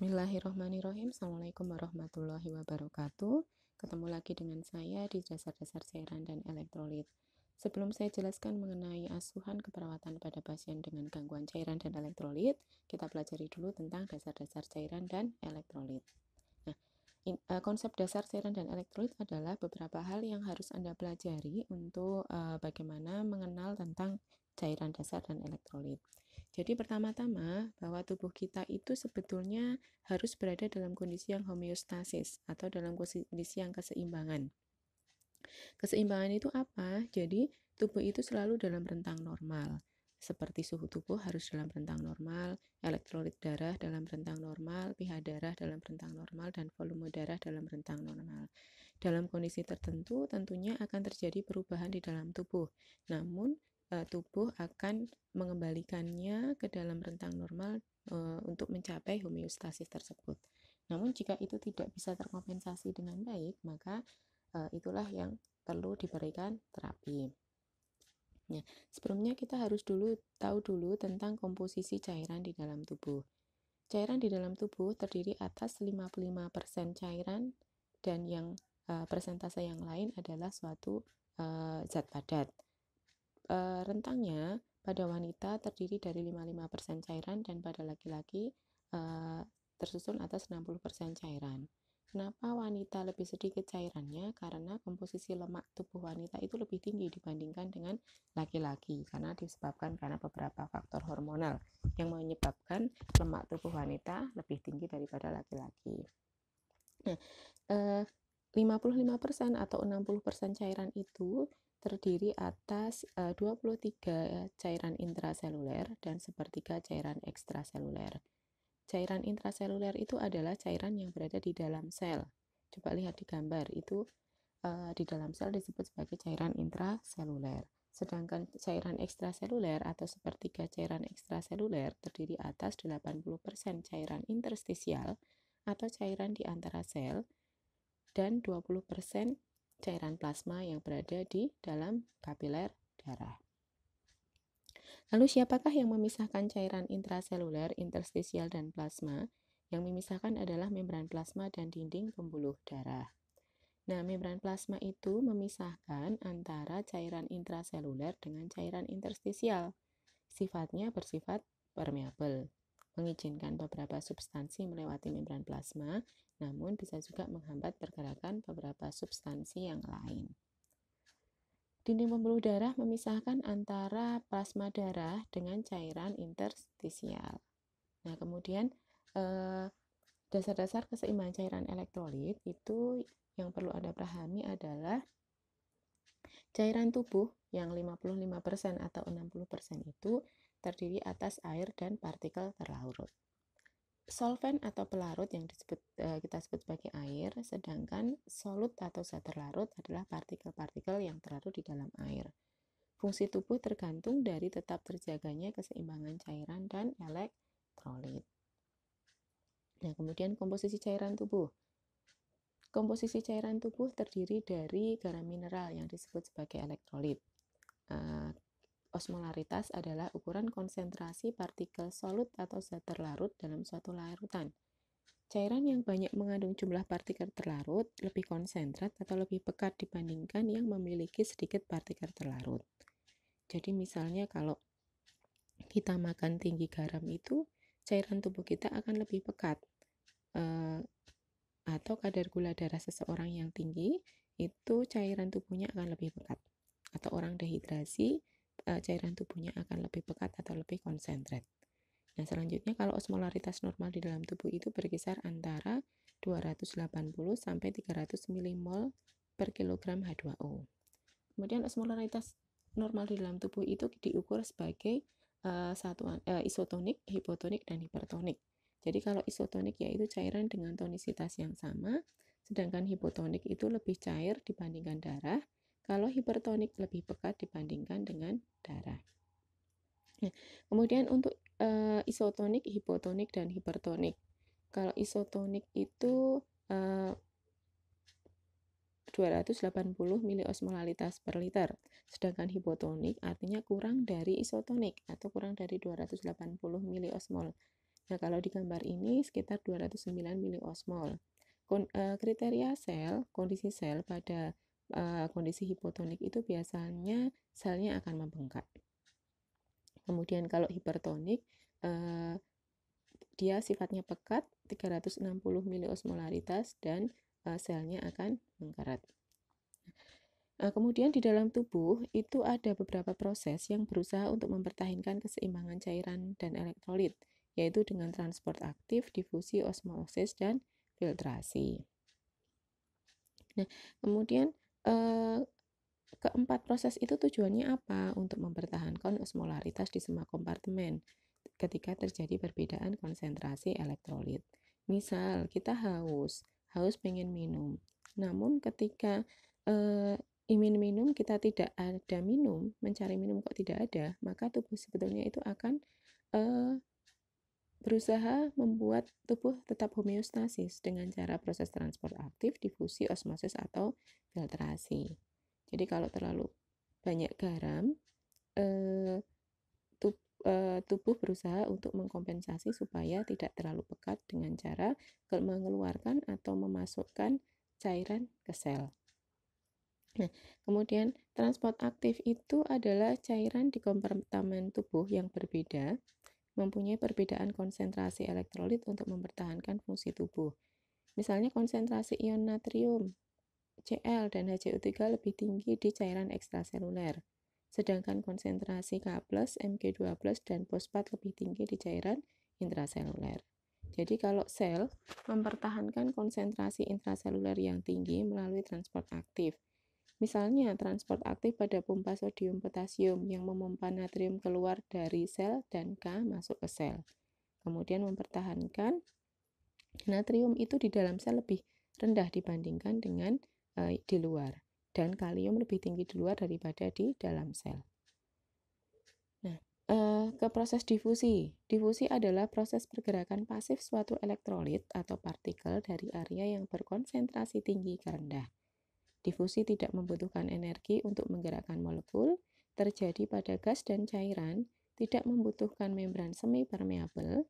Bismillahirrahmanirrahim. Assalamualaikum warahmatullahi wabarakatuh. Ketemu lagi dengan saya di dasar-dasar cairan dan elektrolit. Sebelum saya jelaskan mengenai asuhan keperawatan pada pasien dengan gangguan cairan dan elektrolit, kita pelajari dulu tentang dasar-dasar cairan dan elektrolit. Nah, in, uh, konsep dasar cairan dan elektrolit adalah beberapa hal yang harus Anda pelajari untuk uh, bagaimana mengenal tentang cairan dasar dan elektrolit. Jadi pertama-tama bahwa tubuh kita itu sebetulnya harus berada dalam kondisi yang homeostasis atau dalam kondisi yang keseimbangan. Keseimbangan itu apa? Jadi tubuh itu selalu dalam rentang normal seperti suhu tubuh harus dalam rentang normal, elektrolit darah dalam rentang normal, pH darah dalam rentang normal, dan volume darah dalam rentang normal. Dalam kondisi tertentu, tentunya akan terjadi perubahan di dalam tubuh. Namun, E, tubuh akan mengembalikannya ke dalam rentang normal uh, untuk mencapai homeostasis tersebut. Namun jika itu tidak bisa terkompensasi dengan baik, maka uh, itulah yang perlu diberikan terapi. Nah, sebelumnya kita harus dulu tahu dulu tentang komposisi cairan di dalam tubuh. Cairan di dalam tubuh terdiri atas 55% cairan dan yang uh, persentase yang lain adalah suatu uh, zat padat. Eh, rentangnya pada wanita terdiri dari 55% cairan dan pada laki-laki e, tersusun atas 60% cairan. Kenapa wanita lebih sedikit cairannya? Karena komposisi lemak tubuh wanita itu lebih tinggi dibandingkan dengan laki-laki karena disebabkan karena beberapa faktor hormonal yang menyebabkan lemak tubuh wanita lebih tinggi daripada laki-laki. Nah, 55% eh, atau 60% cairan itu terdiri atas eh, uh, 23 cairan intraseluler dan sepertiga cairan ekstraseluler. Cairan intraseluler itu adalah cairan yang berada di dalam sel. Coba lihat di gambar itu uh, di dalam sel disebut sebagai cairan intraseluler. Sedangkan cairan ekstraseluler atau sepertiga cairan ekstraseluler terdiri atas 80% cairan interstisial atau cairan di antara sel dan 20% cairan plasma yang berada di dalam kapiler darah. Lalu siapakah yang memisahkan cairan intraseluler, interstisial, dan plasma? Yang memisahkan adalah membran plasma dan dinding pembuluh darah. Nah, membran plasma itu memisahkan antara cairan intraseluler dengan cairan interstisial. Sifatnya bersifat permeabel, mengizinkan beberapa substansi melewati membran plasma namun bisa juga menghambat pergerakan beberapa substansi yang lain. Dinding pembuluh darah memisahkan antara plasma darah dengan cairan interstisial. Nah, kemudian dasar eh, dasar-dasar keseimbangan cairan elektrolit itu yang perlu Anda pahami adalah cairan tubuh yang 55% atau 60% itu terdiri atas air dan partikel terlarut. Solvent atau pelarut yang disebut eh, kita sebut sebagai air, sedangkan solut atau zat terlarut adalah partikel-partikel yang terlarut di dalam air. Fungsi tubuh tergantung dari tetap terjaganya keseimbangan cairan dan elektrolit. Nah, kemudian komposisi cairan tubuh. Komposisi cairan tubuh terdiri dari garam mineral yang disebut sebagai elektrolit. Eh, Osmolaritas adalah ukuran konsentrasi partikel solut atau zat terlarut dalam suatu larutan. Cairan yang banyak mengandung jumlah partikel terlarut lebih konsentrat atau lebih pekat dibandingkan yang memiliki sedikit partikel terlarut. Jadi misalnya kalau kita makan tinggi garam itu, cairan tubuh kita akan lebih pekat. E, atau kadar gula darah seseorang yang tinggi, itu cairan tubuhnya akan lebih pekat. Atau orang dehidrasi, Eh, cairan tubuhnya akan lebih pekat atau lebih konsentrat. Nah, selanjutnya kalau osmolaritas normal di dalam tubuh itu berkisar antara 280 sampai 300 milimol per kilogram H2O. Kemudian osmolaritas normal di dalam tubuh itu diukur sebagai uh, satuan uh, isotonik, hipotonik dan hipertonik. Jadi kalau isotonik yaitu cairan dengan tonisitas yang sama, sedangkan hipotonik itu lebih cair dibandingkan darah kalau hipertonik lebih pekat dibandingkan dengan darah. Nah, kemudian untuk e, isotonik, hipotonik, dan hipertonik. Kalau isotonik itu e, 280 osmolalitas per liter. Sedangkan hipotonik artinya kurang dari isotonik atau kurang dari 280 mili osmol. Nah, kalau di gambar ini sekitar 209 mili osmol. kriteria sel, kondisi sel pada Eh, kondisi hipotonik itu biasanya selnya akan membengkak. Kemudian kalau hipertonik eh, dia sifatnya pekat 360 miliosmolaritas dan eh, selnya akan mengkarat. Nah, kemudian di dalam tubuh itu ada beberapa proses yang berusaha untuk mempertahankan keseimbangan cairan dan elektrolit, yaitu dengan transport aktif, difusi, osmosis, dan filtrasi. Nah, kemudian eh, keempat proses itu tujuannya apa? Untuk mempertahankan osmolaritas di semua kompartemen ketika terjadi perbedaan konsentrasi elektrolit. Misal kita haus, haus pengen minum. Namun ketika eh, ingin minum kita tidak ada minum, mencari minum kok tidak ada, maka tubuh sebetulnya itu akan eh, berusaha membuat tubuh tetap homeostasis dengan cara proses transport aktif, difusi, osmosis, atau filtrasi. Jadi kalau terlalu banyak garam, eh, eh, tubuh berusaha untuk mengkompensasi supaya tidak terlalu pekat dengan cara mengeluarkan atau memasukkan cairan ke sel. Nah, kemudian transport aktif itu adalah cairan di kompartemen tubuh yang berbeda mempunyai perbedaan konsentrasi elektrolit untuk mempertahankan fungsi tubuh. Misalnya konsentrasi ion natrium Cl dan HCO3 lebih tinggi di cairan ekstraseluler, sedangkan konsentrasi K+, Mg2+, dan fosfat lebih tinggi di cairan intraseluler. Jadi kalau sel mempertahankan konsentrasi intraseluler yang tinggi melalui transport aktif, Misalnya, transport aktif pada pompa sodium potasium yang memompa natrium keluar dari sel dan K masuk ke sel. Kemudian mempertahankan natrium itu di dalam sel lebih rendah dibandingkan dengan e, di luar dan kalium lebih tinggi di luar daripada di dalam sel. Nah, e, ke proses difusi. Difusi adalah proses pergerakan pasif suatu elektrolit atau partikel dari area yang berkonsentrasi tinggi ke rendah. Difusi tidak membutuhkan energi untuk menggerakkan molekul, terjadi pada gas dan cairan, tidak membutuhkan membran semi permeabel,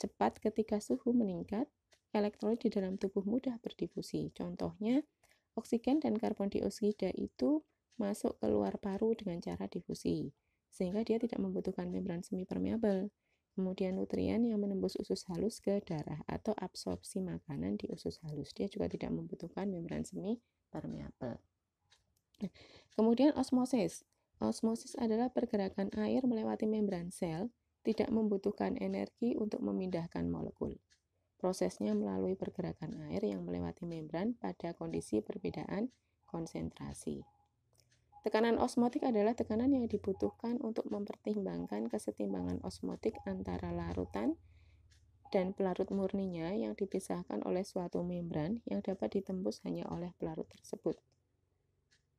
cepat ketika suhu meningkat, elektrolit di dalam tubuh mudah berdifusi. Contohnya, oksigen dan karbon dioksida itu masuk keluar paru dengan cara difusi, sehingga dia tidak membutuhkan membran semi permeabel kemudian nutrien yang menembus usus halus ke darah atau absorpsi makanan di usus halus. Dia juga tidak membutuhkan membran semi permeabel. Nah, kemudian osmosis. Osmosis adalah pergerakan air melewati membran sel, tidak membutuhkan energi untuk memindahkan molekul. Prosesnya melalui pergerakan air yang melewati membran pada kondisi perbedaan konsentrasi. Tekanan osmotik adalah tekanan yang dibutuhkan untuk mempertimbangkan kesetimbangan osmotik antara larutan dan pelarut murninya yang dipisahkan oleh suatu membran yang dapat ditembus hanya oleh pelarut tersebut.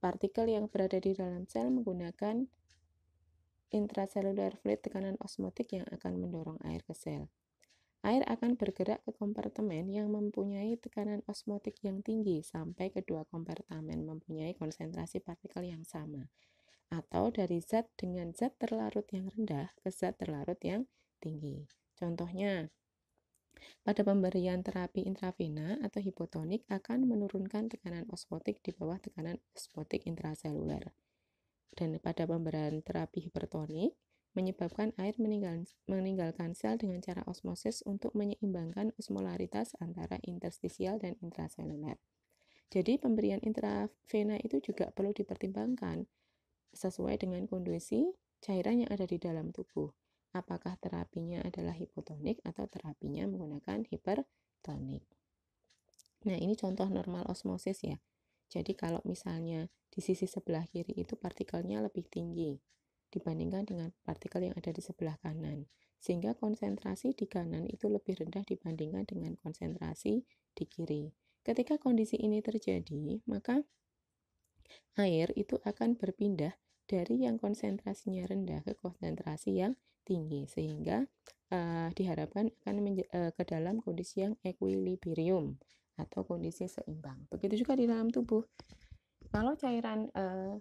Partikel yang berada di dalam sel menggunakan intraselular fluid tekanan osmotik yang akan mendorong air ke sel. Air akan bergerak ke kompartemen yang mempunyai tekanan osmotik yang tinggi sampai kedua kompartemen mempunyai konsentrasi partikel yang sama atau dari zat dengan zat terlarut yang rendah ke zat terlarut yang tinggi. Contohnya, pada pemberian terapi intravena atau hipotonik akan menurunkan tekanan osmotik di bawah tekanan osmotik intraseluler. Dan pada pemberian terapi hipertonik menyebabkan air meninggal, meninggalkan sel dengan cara osmosis untuk menyeimbangkan osmolaritas antara interstisial dan intraseluler. Jadi pemberian intravena itu juga perlu dipertimbangkan sesuai dengan kondisi cairan yang ada di dalam tubuh apakah terapinya adalah hipotonik atau terapinya menggunakan hipertonik. Nah, ini contoh normal osmosis ya. Jadi kalau misalnya di sisi sebelah kiri itu partikelnya lebih tinggi dibandingkan dengan partikel yang ada di sebelah kanan. Sehingga konsentrasi di kanan itu lebih rendah dibandingkan dengan konsentrasi di kiri. Ketika kondisi ini terjadi, maka air itu akan berpindah dari yang konsentrasinya rendah ke konsentrasi yang tinggi sehingga uh, diharapkan akan uh, ke dalam kondisi yang equilibrium atau kondisi seimbang. Begitu juga di dalam tubuh. Kalau cairan uh,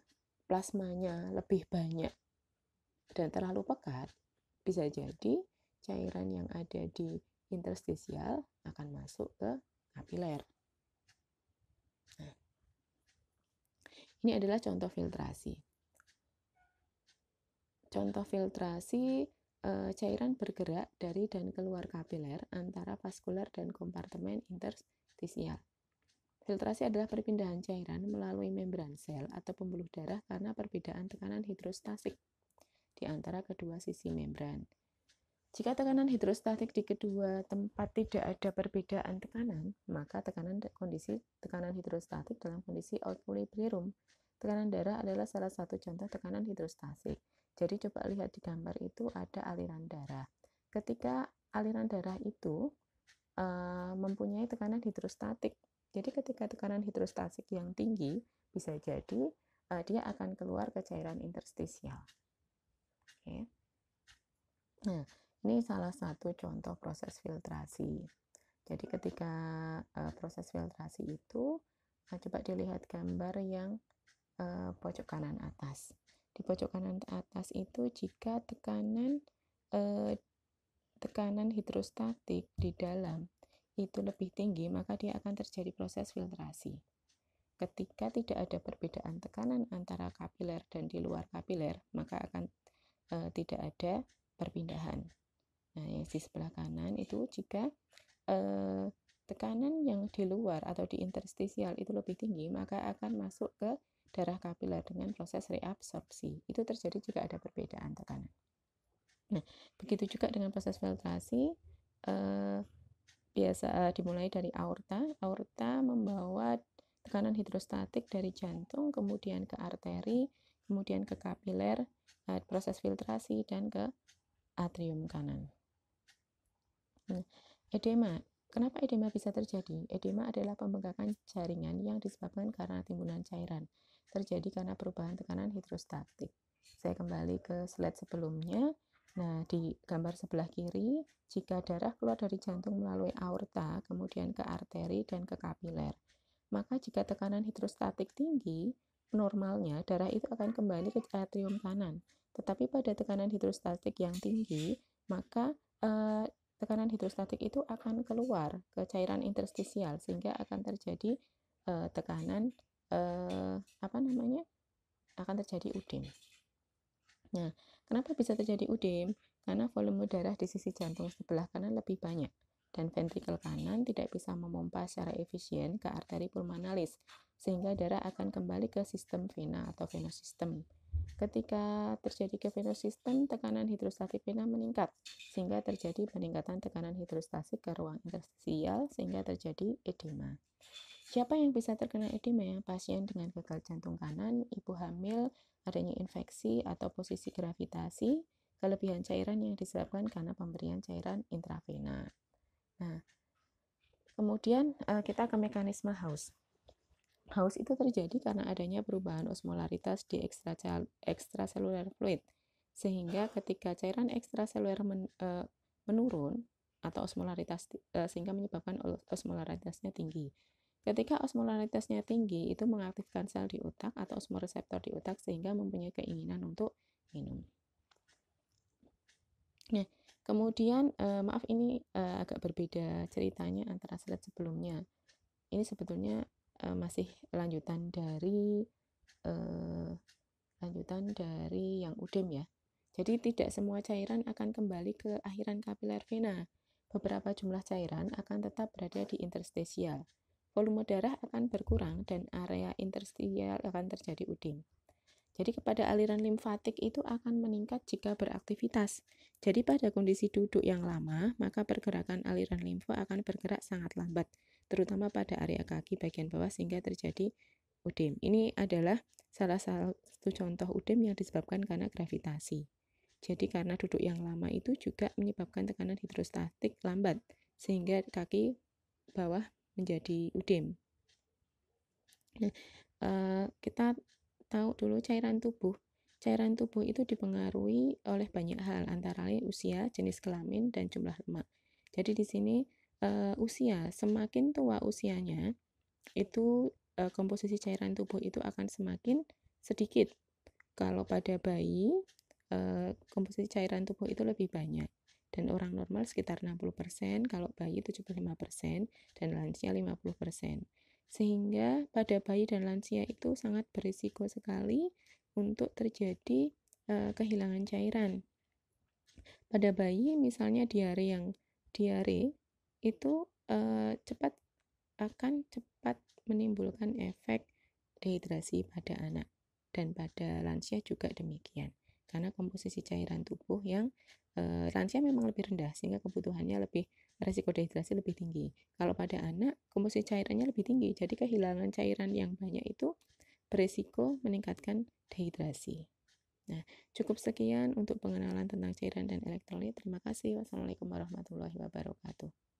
plasmanya lebih banyak dan terlalu pekat, bisa jadi cairan yang ada di interstisial akan masuk ke kapiler. Nah, ini adalah contoh filtrasi. Contoh filtrasi e, cairan bergerak dari dan keluar kapiler antara vaskular dan kompartemen interstisial. Filtrasi adalah perpindahan cairan melalui membran sel atau pembuluh darah karena perbedaan tekanan hidrostatik di antara kedua sisi membran. Jika tekanan hidrostatik di kedua tempat tidak ada perbedaan tekanan, maka tekanan kondisi tekanan hidrostatik dalam kondisi equilibrium. Tekanan darah adalah salah satu contoh tekanan hidrostatik. Jadi coba lihat di gambar itu ada aliran darah. Ketika aliran darah itu e, mempunyai tekanan hidrostatik. Jadi ketika tekanan hidrostatik yang tinggi, bisa jadi e, dia akan keluar ke cairan interstisial. Oke. Nah, ini salah satu contoh proses filtrasi. Jadi ketika e, proses filtrasi itu, coba dilihat gambar yang pojok kanan atas di pojok kanan atas itu jika tekanan eh, tekanan hidrostatik di dalam itu lebih tinggi maka dia akan terjadi proses filtrasi ketika tidak ada perbedaan tekanan antara kapiler dan di luar kapiler, maka akan e, tidak ada perpindahan. Nah, yang di sebelah kanan itu jika e, tekanan yang di luar atau di interstisial itu lebih tinggi, maka akan masuk ke darah kapiler dengan proses reabsorpsi. Itu terjadi juga ada perbedaan tekanan. Nah, begitu juga dengan proses filtrasi eh, biasa eh, dimulai dari aorta. Aorta membawa tekanan hidrostatik dari jantung kemudian ke arteri, kemudian ke kapiler, eh, proses filtrasi dan ke atrium kanan. Nah, edema Kenapa edema bisa terjadi? Edema adalah pembengkakan jaringan yang disebabkan karena timbunan cairan terjadi karena perubahan tekanan hidrostatik. Saya kembali ke slide sebelumnya. Nah, di gambar sebelah kiri, jika darah keluar dari jantung melalui aorta, kemudian ke arteri dan ke kapiler, maka jika tekanan hidrostatik tinggi, normalnya darah itu akan kembali ke atrium kanan. Tetapi pada tekanan hidrostatik yang tinggi, maka eh, tekanan hidrostatik itu akan keluar ke cairan interstisial sehingga akan terjadi eh, tekanan eh, apa namanya akan terjadi udem. Nah, kenapa bisa terjadi udem? Karena volume darah di sisi jantung sebelah kanan lebih banyak dan ventrikel kanan tidak bisa memompa secara efisien ke arteri pulmonalis sehingga darah akan kembali ke sistem vena atau venosistem. Ketika terjadi ke venosistem, tekanan hidrostatik vena meningkat sehingga terjadi peningkatan tekanan hidrostatik ke ruang interstisial sehingga terjadi edema. Siapa yang bisa terkena edema ya? Pasien dengan gagal jantung kanan, ibu hamil, adanya infeksi atau posisi gravitasi, kelebihan cairan yang disebabkan karena pemberian cairan intravena. Nah, kemudian eh, kita ke mekanisme haus. Haus itu terjadi karena adanya perubahan osmolaritas di ekstraseluler fluid, sehingga ketika cairan ekstraseluler men, eh, menurun atau osmolaritas eh, sehingga menyebabkan osmolaritasnya tinggi. Ketika osmolaritasnya tinggi, itu mengaktifkan sel di otak atau osmoreseptor di otak sehingga mempunyai keinginan untuk minum. Nah, kemudian eh, maaf ini eh, agak berbeda ceritanya antara slide sebelumnya. Ini sebetulnya eh, masih lanjutan dari eh, lanjutan dari yang udem ya. Jadi tidak semua cairan akan kembali ke akhiran kapiler vena. Beberapa jumlah cairan akan tetap berada di interstisial volume darah akan berkurang dan area interstisial akan terjadi udin. Jadi kepada aliran limfatik itu akan meningkat jika beraktivitas. Jadi pada kondisi duduk yang lama, maka pergerakan aliran limfa akan bergerak sangat lambat, terutama pada area kaki bagian bawah sehingga terjadi udem. Ini adalah salah satu contoh udem yang disebabkan karena gravitasi. Jadi karena duduk yang lama itu juga menyebabkan tekanan hidrostatik lambat sehingga kaki bawah menjadi udem. Nah, uh, kita tahu dulu cairan tubuh. Cairan tubuh itu dipengaruhi oleh banyak hal, antara lain usia, jenis kelamin, dan jumlah lemak. Jadi di sini uh, usia, semakin tua usianya, itu uh, komposisi cairan tubuh itu akan semakin sedikit. Kalau pada bayi, uh, komposisi cairan tubuh itu lebih banyak dan orang normal sekitar 60%, kalau bayi 75% dan lansia 50%. Sehingga pada bayi dan lansia itu sangat berisiko sekali untuk terjadi e, kehilangan cairan. Pada bayi misalnya diare yang diare itu e, cepat akan cepat menimbulkan efek dehidrasi pada anak dan pada lansia juga demikian karena komposisi cairan tubuh yang e, eh, lansia memang lebih rendah sehingga kebutuhannya lebih resiko dehidrasi lebih tinggi. Kalau pada anak, komposisi cairannya lebih tinggi, jadi kehilangan cairan yang banyak itu beresiko meningkatkan dehidrasi. Nah, cukup sekian untuk pengenalan tentang cairan dan elektrolit. Terima kasih. Wassalamualaikum warahmatullahi wabarakatuh.